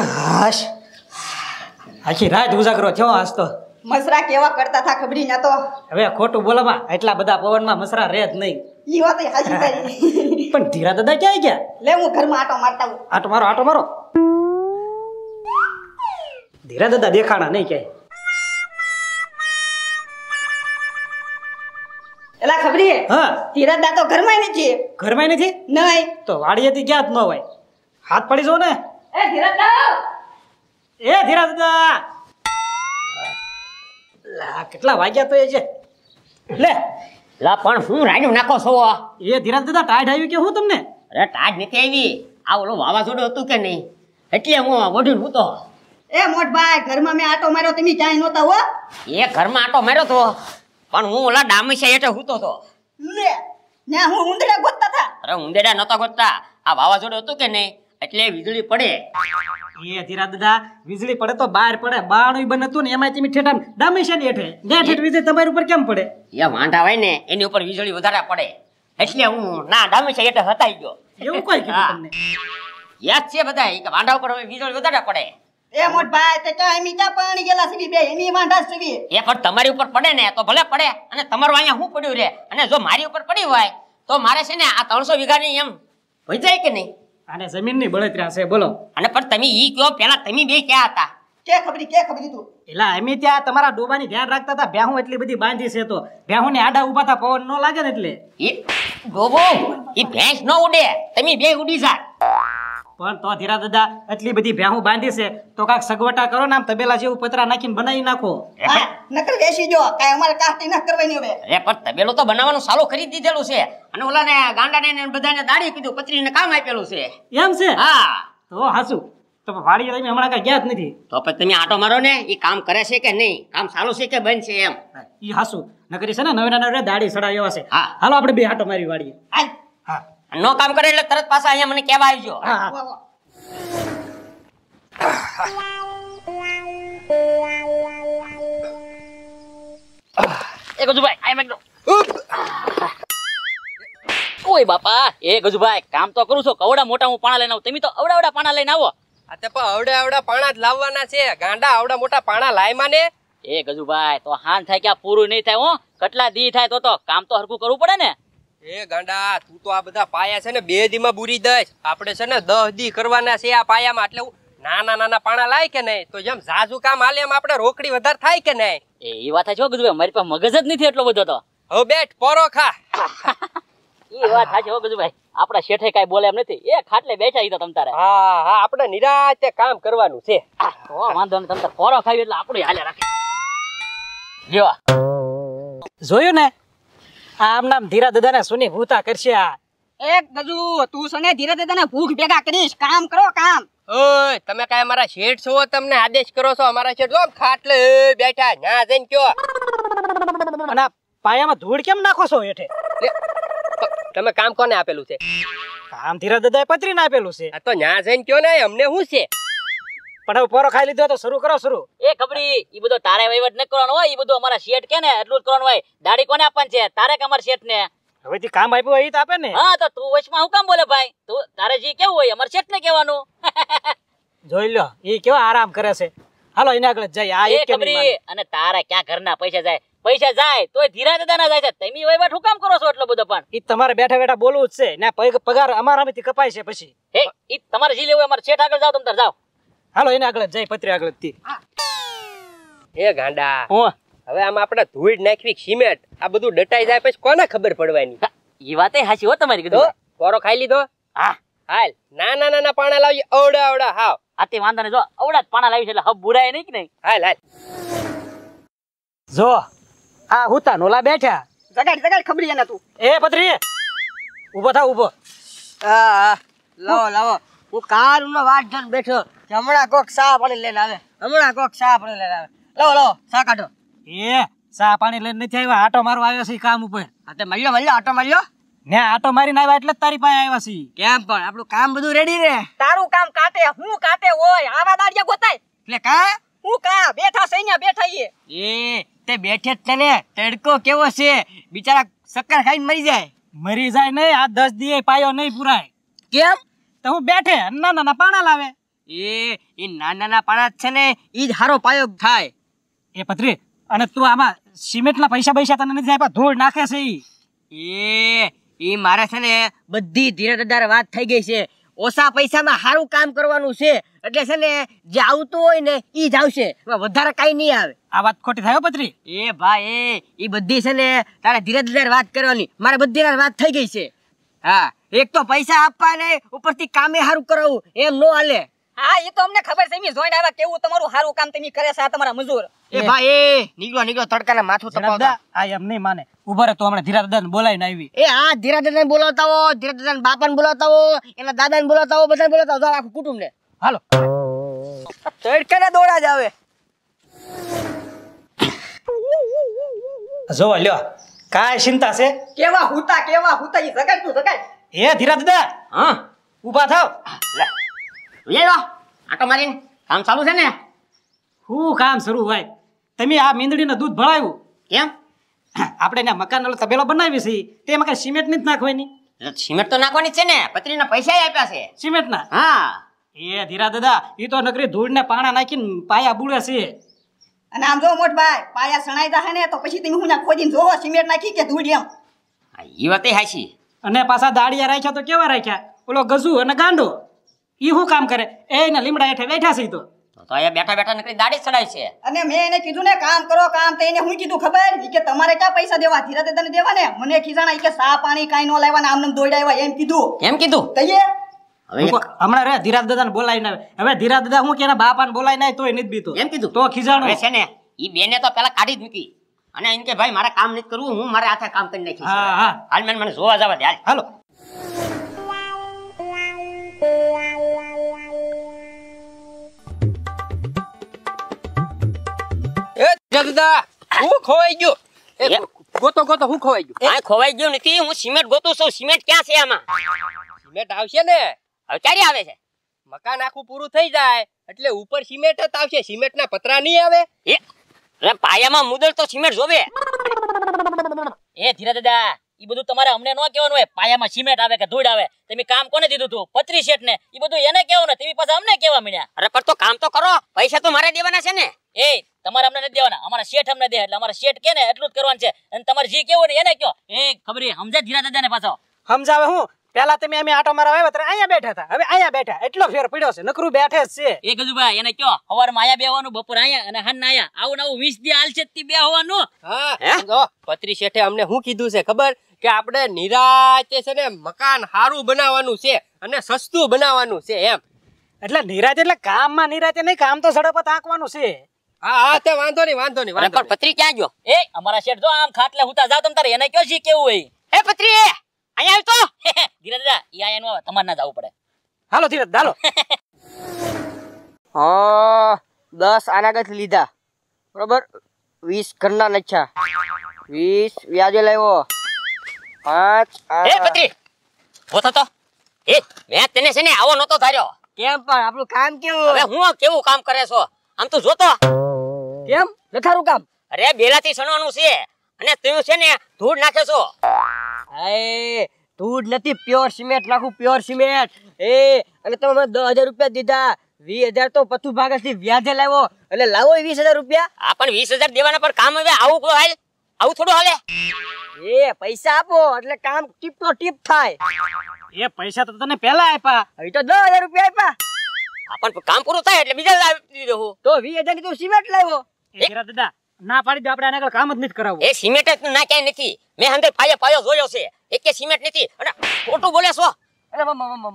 હાશ આખી રાત ઉજાગરો થયો હાસ તો મસરા કેવા કરતા થા ખબરી ના તો હવે ખોટું બોલામાં એટલા બધા પવનમાં મસરા રહે જ નહીં ઈ વાત હાજી તારી પણ ધીરા દાદા ક્યાં ગયા લે હું ઘરમાં આટો મારતા હું આટો મારો આટો મારો ધીરા દાદા દેખાણા નહીં કે એલા ખબરી હે હા ધીરા દાદા તો ઘરમાં નથી ઘરમાં નથી નહીં તો વાડીએથી ક્યાં જ ન હોય હાથ પડી જો ને એ ધીરજ દા એ ધીરજ દા લા કેટલા વાગ્યા તો એ છે લે લા પણ હું રાડ્યું નાખો છો એ ધીરજ દાદા ટાઢ આવી કે હું તમને અરે ટાઢ નથી આવી આ ઓલો વાવાઝોડું હતું કે નહીં એટલે હું વઢીને ઉતો એ મોટભાઈ ઘરમાં મેં આટો માર્યો તમે ક્યાંય નહોતા હો એ ઘરમાં આટો માર્યો તો પણ હું ઓલા ડામસિયા એટલે હૂતો તો ને હું ઉંદડા ગોતતા હતા અરે ઉંદડા નહોતા ગોતતા આ વાવાઝોડું હતું કે નહીં એટલે વીજળી પડે એ ધીરા દાદા વીજળી પડે તો બહાર પડે બાણું બન હતું ને એમાં તમે ઠેઠા ડામે હેઠે ને ઠેઠ વીજળી તમારી ઉપર કેમ પડે એ વાંઢા હોય ને એની ઉપર વીજળી વધારે પડે એટલે હું ના ડામે છે હતાઈ ગયો એવું કોઈ કીધું તમને યાદ છે બધા કે વાંઢા ઉપર વીજળી વધારે પડે એ મોટ ભાઈ તે તો એમી તા પાણી ગેલા સવી બે એમી વાંઢા સવી એ પણ તમારી ઉપર પડે ને તો ભલે પડે અને તમારું અહીંયા હું પડ્યું રે અને જો મારી ઉપર પડી હોય તો મારે છે ને આ ત્રણસો વીઘાની એમ ભઈ જાય કે નહીં અને જમીન જમીનની બળતરા છે બોલો અને પણ તમે ઈ કયો પેલા તમે બે ક્યાં હતા કે ખબરી કે ખબરી તું એલા અમે ત્યાં તમારા ડોબાની ધ્યાન રાખતા હતા બેહું એટલી બધી બાંધી છે તો ભેહું ને આડા ઉભા હતા પવન નો લાગે ને એટલે એ ગોબો એ ભેંસ નો ઉડે તમે બે ઉડી જા પણ તો ધીરા દાદા એટલી બધી ભેહું બાંધી છે તો કાક સગવટા કરો ને આમ તબેલા જેવું પતરા નાખીને બનાવી નાખો નકર બેસી જો કાઈ અમારે કાસ્ટી ના કરવાની હવે એ પણ તબેલો તો બનાવવાનું ચાલુ કરી દીધેલું છે અને ઓલાને ગાંડા ને બધાને દાડી કીધું પતરીને કામ આપેલું છે એમ છે હા તો હાસુ તો વાડી તમે હમણાં કઈ ગયા જ નથી તો પછી તમે આટો મારો ને એ કામ કરે છે કે નહીં કામ સારું છે કે બંધ છે એમ એ હાસુ નકરી છે ને નવે નવે દાડી સડા એવા છે હાલો આપણે બે આટો મારી વાડીએ નો કામ કરે એટલે તરત પાછા અહીંયા મને કહેવા આવજો એ બાપા એ ગજુભાઈ કામ તો કરું છું કવડા મોટા હું પાણા લઈને આવું તમે તો અવડાવડા પાણા લઈને આવો આ પણ અવડા પાણા લાવવાના છે ગાંડા અવડા મોટા પાણા લાય માને એ ગજુભાઈ તો હાન થાય કે આ પૂરું નહીં થાય હો કેટલા દી થાય તો તો કામ તો હરખું કરવું પડે ને એ ગાંડા તું તો આ બધા પાયા છે ને બે દીમાં બુરી દઈશ આપડે છે ને દહ દી કરવાના છે આ પાયામાં એટલે નાના નાના પાણા લાય કે નહીં તો જેમ ઝાઝુ કામ હાલે એમ આપણે રોકડી વધારે થાય કે નહીં એ એ વાત છો ગજુ મારી પાસે મગજ જ નથી એટલો બધો તો હવે બેઠ પોરો ખા એ વાત સાચી હો ગજુભાઈ આપણા શેઠે કાઈ બોલે નથી એ ખાટલે બેઠા તમ તારે હા હા આપણે નિરાતે કામ કરવાનું છે વાંધો નહીં તમ તારે પોરો એટલે આપણું હાલે રાખે જોવા જોયું ને આમ નામ ધીરા દાદા ને સુની ભૂતા કરશે આ એક ગજુ તું સને ધીરા દાદા ને ભૂખ ભેગા કરીશ કામ કરો કામ ઓય તમે કાય અમારા શેઠ છો તમને આદેશ કરો છો અમારા શેઠ જો ખાટલે બેઠા ના જઈને કયો અને પાયામાં ધૂળ કેમ નાખો છો હેઠે તમે કામ કોને આપેલું છે કામ ધીરા દાદાએ પતરીને આપેલું છે આ તો ન્યા જઈને કયો ને અમને શું છે પણ હવે પોરો ખાઈ લીધો તો શરૂ કરો શરૂ એ ખબરી ઈ બધો તારે વહીવટ ન કરવાનો હોય ઈ બધું અમારા શેઠ કે ને એટલું જ કરવાનું હોય દાડી કોને આપવાનું છે તારે કે અમારા શેઠ ને હવે જે કામ આપ્યું હોય એ તો આપે ને હા તો તું વચમાં હું કામ બોલે ભાઈ તું તારે જે કેવું હોય અમારા શેઠ ને કહેવાનું જોઈ લો ઈ કેવો આરામ કરે છે હાલો એને આગળ જઈ આ એક ખબરી અને તારે ક્યાં ઘરના પૈસા જાય પૈસા જાય તો ધીરા દાદાના જાય છે તમે વહીવટ શું કામ કરો છો એટલો બધો પણ એ તમારે બેઠા બેઠા બોલવું જ છે ને પગાર અમારામાંથી કપાય છે પછી એ તમારે જે લેવું અમારે શેઠ આગળ જાવ તમે તાર જાવ હાલો એને આગળ જાય પત્રી આગળ થી એ ગાંડા હવે આમ આપણે ધૂળ નાખવી સિમેન્ટ આ બધું ડટાઈ જાય પછી કોને ખબર પડવાની એ વાતે હાચી હો તમારી કીધું કોરો ખાઈ લીધો હા હાલ ના ના ના પાણા લાવજે અવડા અવડા હાવ આતે વાંધો નહીં જો અવડા જ પાણા લાવી છે એટલે હબ બુરાય નહીં કે નહીં હાલ હાલ જો આ હુતા નોલા બેઠા જગાડ જગાડ ખબરી એના તું એ પત્રી ઉભો થા ઊભો હા લાવો લાવો હું કારમાં વાટ ધન બેઠો હમણાં કોક સા પાણી લઈને આવે હમણાં કોક સા પાણી લઈને આવે લો લો સા કાઢો એ સા પાણી લઈને નથી આવ્યા આટો મારવા આવ્યો છે કામ ઉપર આ તે મળ્યો મળ્યો આટો મળ્યો ને આટો મારીને આવ્યા એટલે તારી પાસે આવ્યા છે કેમ પણ આપણું કામ બધું રેડી રે તારું કામ કાતે હું કાતે હોય આવા દાડિયા ગોતાય એટલે કા હું કા બેઠા છે અહીંયા બેઠા એ તે બેઠે તને તડકો કેવો છે બિચારા શક્કર ખાઈને મરી જાય મરી જાય નહીં આ દસ દિયે પાયો નહીં પુરાય કેમ તો હું બેઠે નાના નાના પાણા લાવે એ એ નાના નાના પાણા છે ને એ જ હારો પાયો થાય એ પત્રી અને તું આમાં સિમેન્ટના પૈસા પૈસા તને નથી આપ્યા ધૂળ નાખે છે એ એ મારે છે ને બધી ધીરે ધીરે વાત થઈ ગઈ છે ઓછા પૈસામાં સારું કામ કરવાનું છે એટલે છે ને જે આવતું હોય ને એ જ આવશે વધારે કાંઈ નહીં આવે આ વાત ખોટી થાય પત્રી એ ભાઈ એ બધી છે ને તારે ધીરે ધીરે વાત કરવાની મારે બધી વાત થઈ ગઈ છે હા એક તો પૈસા આપવા ને ઉપરથી કામે સારું કરાવું એમ નો હાલે હા એ તો અમને ખબર છે મી જોઈને આવ્યા કેવું તમારું સારું કામ તમે કરે છે આ તમારા મજૂર એ ભાઈ એ નીકળો નીકળો તડકાને માથું તપાવતા આ એમ નહીં માને ઉભા રહે તો હમણાં ધીરા દાદાને બોલાવીને આવી એ હા ધીરા દાદાને બોલાવતા હો ધીરા દાદાને બાપાને બોલાવતા હો એના દાદા ને બોલાવતા હો બધા બોલાવતા હો આખું કુટુંબને હાલો તડકાને દોડા જ આવે જોવા લ્યો કાય ચિંતા છે કેવા હુતા કેવા હુતા ઈ જગાય તું જગાય હે ધીરા દાદા હા ઉભા થાવ લે લેલો આટો મારીને કામ ચાલુ છે ને હું કામ શરૂ હોય તમે આ મીંદડીને દૂધ ભળાવ્યું કેમ આપણે ને મકાન ઓલો તબેલો બનાવી છે તે મકાન સિમેન્ટ ની જ નાખવાની સિમેન્ટ તો નાખવાની છે ને પત્રીના પૈસા આપ્યા છે ના હા એ ધીરા દાદા એ તો નકરી ધૂળ ને પાણા નાખીને પાયા બુડે છે અને આમ જો મોટ ભાઈ પાયા સણાઈ જાહે ને તો પછી તમે હું ના ખોદીને જોવો સિમેન્ટ નાખી કે ધૂળ એમ હા, ઈ વાતે હાચી અને પાછા દાડિયા રાખ્યા તો કેવા રાખ્યા ઓલો ગઝુ અને ગાંડો ઈ શું કામ કરે એ એના લીમડા હેઠે બેઠા છે તો તો અહીંયા બેઠા બેઠા નકરી દાડી ચડાય છે અને મેં એને કીધું ને કામ કરો કામ તો એને હું કીધું ખબર કે તમારે ક્યાં પૈસા દેવા ધીરા દાદાને દેવા ને મને ખીજાણા ઈ કે સા પાણી કાંઈ ન લાવવાના આમને આમ દોડાવ્યા એમ કીધું એમ કીધું તઈએ હમણાં રે ધીરાજ દાદા ને બોલાવી ના હવે ધીરાજ દાદા હું કેના બાપા ને બોલાવી ના તો એ નથી બીતું એમ કીધું તો ખીજાણું છે ને એ બેને તો પેલા કાઢી જ મૂકી અને એમ કે ભાઈ મારા કામ નથી કરવું હું મારે હાથે કામ કરી નાખી હાલ મને મને જોવા જવા દે હાલો એ જગદા હું ખોવાઈ ગયો એ ગોતો ગોતો હું ખોવાઈ ગયો આ ખોવાઈ ગયો નથી હું સિમેન્ટ ગોતું છું સિમેન્ટ ક્યાં છે આમાં સિમેન્ટ આવશે ને હવે ક્યારે આવે છે મકાન આખું પૂરું થઈ જાય એટલે ઉપર સિમેન્ટ જ આવશે સિમેન્ટ પતરા નહીં આવે એ પાયામાં મુદળ તો સિમેન્ટ જોવે એ ધીરા દાદા એ બધું તમારે અમને ન કહેવાનું હોય પાયામાં સિમેન્ટ આવે કે ધૂળ આવે તમે કામ કોને દીધું તું પત્રી શેઠ ને એ બધું એને કહેવું ને તમે પાછા અમને કહેવા મળ્યા અરે પણ તો કામ તો કરો પૈસા તો મારે દેવાના છે ને એ તમારે અમને નથી દેવાના અમારા શેઠ અમને દે એટલે અમારા શેઠ કે ને એટલું જ કરવાનું છે અને તમારે જે કેવું ને એને કહો એ ખબર સમજે ધીરા દાદા ને પાછો સમજાવે હું પેલા તમે અમે આટો મારા આવ્યા ત્યારે અહીંયા બેઠા હતા હવે અહીંયા બેઠા એટલો ફેર પડ્યો છે નકરું બેઠે જ છે એ ગજુભાઈ એને કયો હવાર માં આયા બેવાનું બપોર આયા અને હન આયા આવું નવું 20 દી આલશે તી બે હોવાનું પત્રી શેઠે અમને શું કીધું છે ખબર કે આપણે નિરાતે છે ને મકાન સારું બનાવવાનું છે અને સસ્તું બનાવવાનું છે એમ એટલે નિરાતે એટલે કામ માં નિરાતે નહીં કામ તો સડપ આંકવાનું છે હા હા વાંધો નહીં વાંધો નહીં પત્રી ક્યાં ગયો એ અમારા શેઠ જો આમ ખાટલે હુતા જાવ તમ તારે એને કયો છે કેવું હોય એ પત્રી અહીંયા આવતો ધીરજ દા ઈ આયા નું આવે ના જવું પડે હાલો ધીરજ હાલો હા દસ અનાગત લીધા બરોબર વીસ ઘરના નચ્છા વીસ વ્યાજે લાવ્યો પાંચ એ પત્રી હોતો તો એ મેં તને છે ને આવો નતો ધાર્યો કેમ પણ આપણું કામ કેવું હવે હું કેવું કામ કરે છો આમ તો જોતો કેમ લખારું કામ અરે બેલાથી સણવાનું છે અને તું છે ને ધૂળ નાખે છો હાય ધૂળ નથી પ્યોર સિમેન્ટ નાખું પ્યોર સિમેન્ટ એ અને તમે મને દસ હજાર રૂપિયા દીધા વીસ હજાર તો પથુ થી વ્યાજે લાવો એટલે લાવો વીસ હજાર રૂપિયા હા પણ વીસ હજાર દેવાના પર કામ હવે આવું કોઈ હાલ આવું થોડું હાલે એ પૈસા આપો એટલે કામ ટીપ તો ટીપ થાય એ પૈસા તો તને પહેલા આપ્યા હવે તો દસ હજાર રૂપિયા આપ્યા હા પણ કામ પૂરું થાય એટલે બીજા દીધો તો વીસ હજાર ની તું સિમેન્ટ લાવો દાદા ના પાડી દે આપણે આને કામ જ નથી કરાવવું એ સિમેન્ટ જ ના ક્યાંય નથી મેં અંદર પાયો પાયો જોયો છે એક કે સિમેન્ટ નથી અને ખોટું બોલે છો એટલે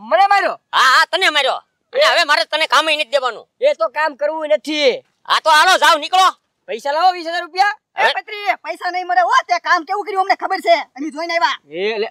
મને માર્યો હા હા તને માર્યો અને હવે મારે તને કામ નથી દેવાનું એ તો કામ કરવું નથી આ તો હાલો જાવ નીકળો પૈસા લાવો વીસ હજાર રૂપિયા પત્રી પૈસા નહીં મળે ઓ તે કામ કેવું કર્યું અમને ખબર છે અહીં જોઈને આવ્યા એ લે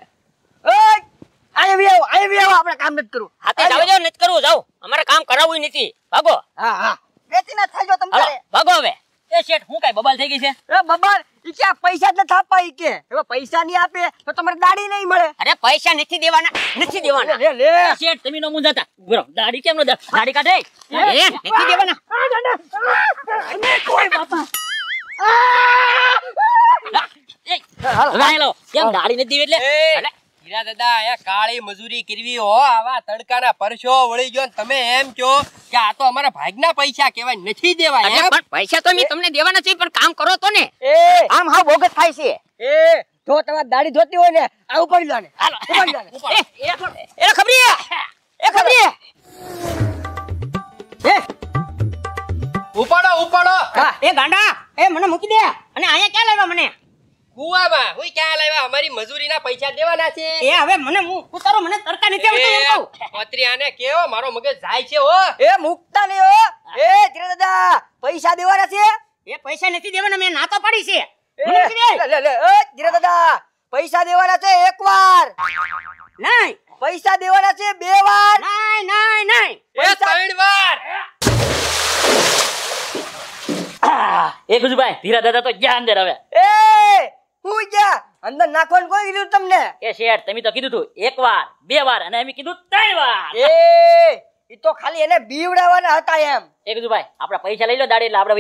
આવી આપણે કામ નથી કરવું હાથે જાવ જાવ નથી કરવું જાવ અમારે કામ કરાવવું નથી ભાગો હા હા વેચી ના થાય તમારે ભાગો હવે એ શેઠ હું કઈ બબલ થઈ ગઈ છે એ બબલ ઈ કે પૈસા જ ન થાપા ઈ કે હવે પૈસા નહીં આપે તો તમારે દાડી નહીં મળે અરે પૈસા નથી દેવાના નથી દેવાના લે લે શેઠ તમે નો મુંજાતા બરો દાડી કેમ નો દે દાડી કાઢે એ નથી દેવાના અને કોઈ બાપા એ હાલો કેમ દાડી નથી દેવી એટલે હીરા દાદા અહીંયા કાળી મજૂરી કરવી હો આવા તડકાના પરસો વળી ગયો તમે એમ કહો કે આ તો અમારા ભાગના પૈસા કહેવાય નથી દેવા પૈસા તો મેં તમને દેવાના છે પણ કામ કરો તો ને એ આમ હા બોગસ થાય છે એ જો તમારી દાઢી ધોતી હોય ને આ ઉપાડી લો ને એ ખબરી એ ખબરી ઉપાડો ઉપાડો એ ગાંડા એ મને મૂકી દે અને અહીંયા ક્યાં લાવ્યા મને કુવામાં હું ક્યાં લાવ્યા અમારી મજૂરી તડકા છે એ હવે મને ઉતારો મને તડકા નથી આવતો પત્રીયાને કેવો મારો મગજ જાય છે હો એ મુકતા લે એ ધીરે દાદા પૈસા દેવાના છે એ પૈસા નથી દેવાના મેં નાતો પડી છે પૈસા દેવાના છે એકવાર નહીં પૈસા દેવાના છે બે વાર નહીં નહીં નહીં એ ત્રણ વાર એક ભાઈ ધીરા દાદા તો ગયા અંદર હવે પૈસા લઈ લો દાડી એટલે આપણે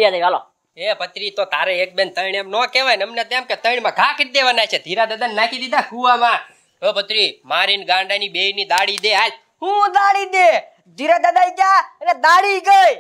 વ્યાજ એ પત્રી તો તારે એક બેન ત્રણ એમ નો કહેવાય અમને તેમ કે ત્રણ ઘા કરી દેવાના છે ધીરા દાદા નાખી દીધા કુવામાં ઓ પત્રી મારીને ગાંડાની બે ની દાડી દે હાલ હું દાડી દે ધીરા દાદા ગયા અને દાડી ગઈ